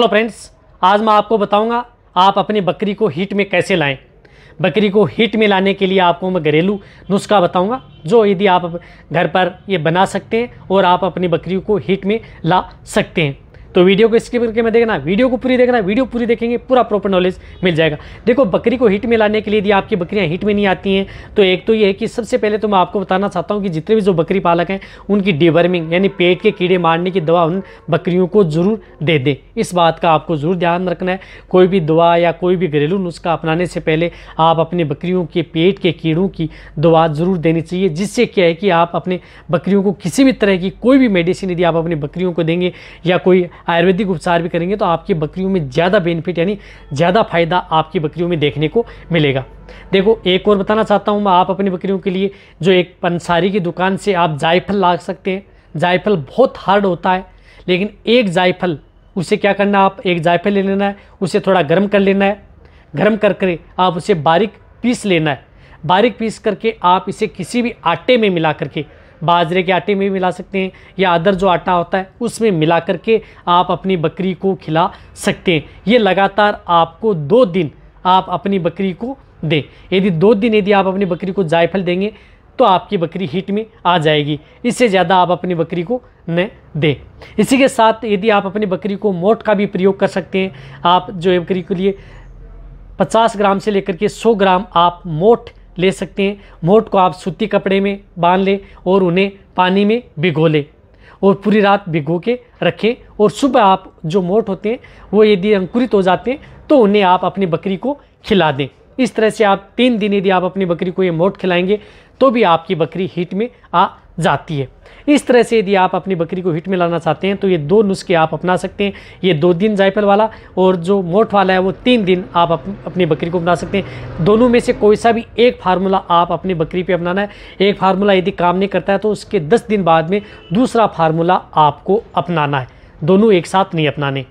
hello friends आज मैं आपको बताऊंगा आप अपनी बकरी को हीट में कैसे लाएं बकरी को हीट में लाने के लिए आपको मैं घरेलू नुस्खा बताऊंगा जो यदि आप घर पर ये बना सकते हैं और आप अपनी बकरी को हीट में ला सकते हैं तो वीडियो को स्किप करके मैं देखना वीडियो को पूरी देखना वीडियो पूरी देखेंगे पूरा प्रॉपर नॉलेज मिल जाएगा देखो बकरी को हिट में लाने के लिए यदि आपकी बकरियाँ हिट में नहीं आती हैं तो एक तो ये है कि सबसे पहले तो मैं आपको बताना चाहता हूँ कि जितने भी जो बकरी पालक हैं उनकी डिवर्मिंग यानी पेट के कीड़े मारने की दवा उन बकरियों को जरूर दे दें इस बात का आपको जरूर ध्यान रखना है कोई भी दवा या कोई भी घरेलू नुस्खा अपनाने से पहले आप अपनी बकरियों के पेट के कीड़ों की दवा ज़रूर देनी चाहिए जिससे क्या है कि आप अपने बकरियों को किसी भी तरह की कोई भी मेडिसिन यदि आप अपनी बकरियों को देंगे या कोई आयुर्वेदिक उपचार भी करेंगे तो आपकी बकरियों में ज़्यादा बेनिफिट यानी ज़्यादा फायदा आपकी बकरियों में देखने को मिलेगा देखो एक और बताना चाहता हूँ मैं आप अपनी बकरियों के लिए जो एक पंसारी की दुकान से आप जायफल ला सकते हैं जायफल बहुत हार्ड होता है लेकिन एक जायफल उसे क्या करना है आप एक जायफल ले लेना है उसे थोड़ा गर्म कर लेना है गर्म कर कर आप उसे बारीक पीस लेना है बारीक पीस करके आप इसे किसी भी आटे में मिला करके बाजरे के आटे में भी मिला सकते हैं या अदर जो आटा होता है उसमें मिला करके आप अपनी बकरी को खिला सकते हैं ये लगातार आपको दो दिन आप अपनी बकरी को दें यदि दो दिन यदि आप अपनी बकरी को जायफल देंगे तो आपकी बकरी हीट में आ जाएगी इससे ज़्यादा आप अपनी बकरी को न दें इसी के साथ यदि आप अपनी बकरी को मोट का भी प्रयोग कर सकते हैं आप जो है बकरी के लिए 50 ग्राम से लेकर के 100 ग्राम आप मोट ले सकते हैं मोट को आप सूती कपड़े में बांध लें और उन्हें पानी में भिगो लें और पूरी रात भिगो के रखें और सुबह आप जो मोट होते हैं वो यदि अंकुरित हो जाते हैं तो उन्हें आप अपनी बकरी को खिला दें इस तरह से आप तीन दिन यदि आप अपनी बकरी को ये मोट खिलाएंगे तो भी आपकी बकरी हीट में आ जाती है इस तरह से यदि आप अपनी बकरी को हिट में लाना चाहते हैं तो ये दो नुस्खे आप अपना सकते हैं ये दो दिन जायफल वाला और जो मोट वाला है वो तीन दिन आप अपनी बकरी को अपना सकते हैं दोनों में से कोई सा भी एक फार्मूला आप अपनी बकरी पे अपनाना है एक फार्मूला यदि काम नहीं करता है तो उसके दस दिन बाद में दूसरा फार्मूला आपको अपनाना है दोनों एक साथ नहीं अपनाने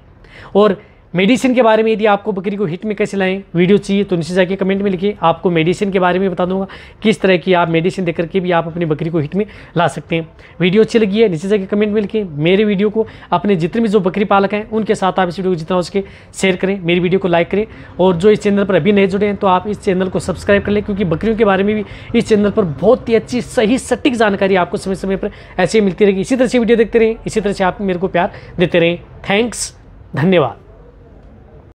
और मेडिसिन के बारे में यदि आपको बकरी को हिट में कैसे लाएं वीडियो चाहिए तो नीचे जाके कमेंट में लिखिए आपको मेडिसिन के बारे में बता दूंगा किस तरह की आप मेडिसिन देकर के भी आप अपनी बकरी को हिट में ला सकते हैं वीडियो अच्छी लगी है नीचे जाके कमेंट में लिखिए मेरे वीडियो को अपने जितने भी जो बकरी पालक हैं उनके साथ आप इस वीडियो को जितना हो सके शेयर करें मेरी वीडियो को लाइक करें और जो इस चैनल पर अभी नहीं जुड़े हैं तो आप इस चैनल को सब्सक्राइब कर लें क्योंकि बकरियों के बारे में भी इस चैनल पर बहुत ही अच्छी सही सटीक जानकारी आपको समय समय पर ऐसे ही मिलती रहेगी इसी तरह से वीडियो देखते रहें इसी तरह से आप मेरे को प्यार देते रहें थैंक्स धन्यवाद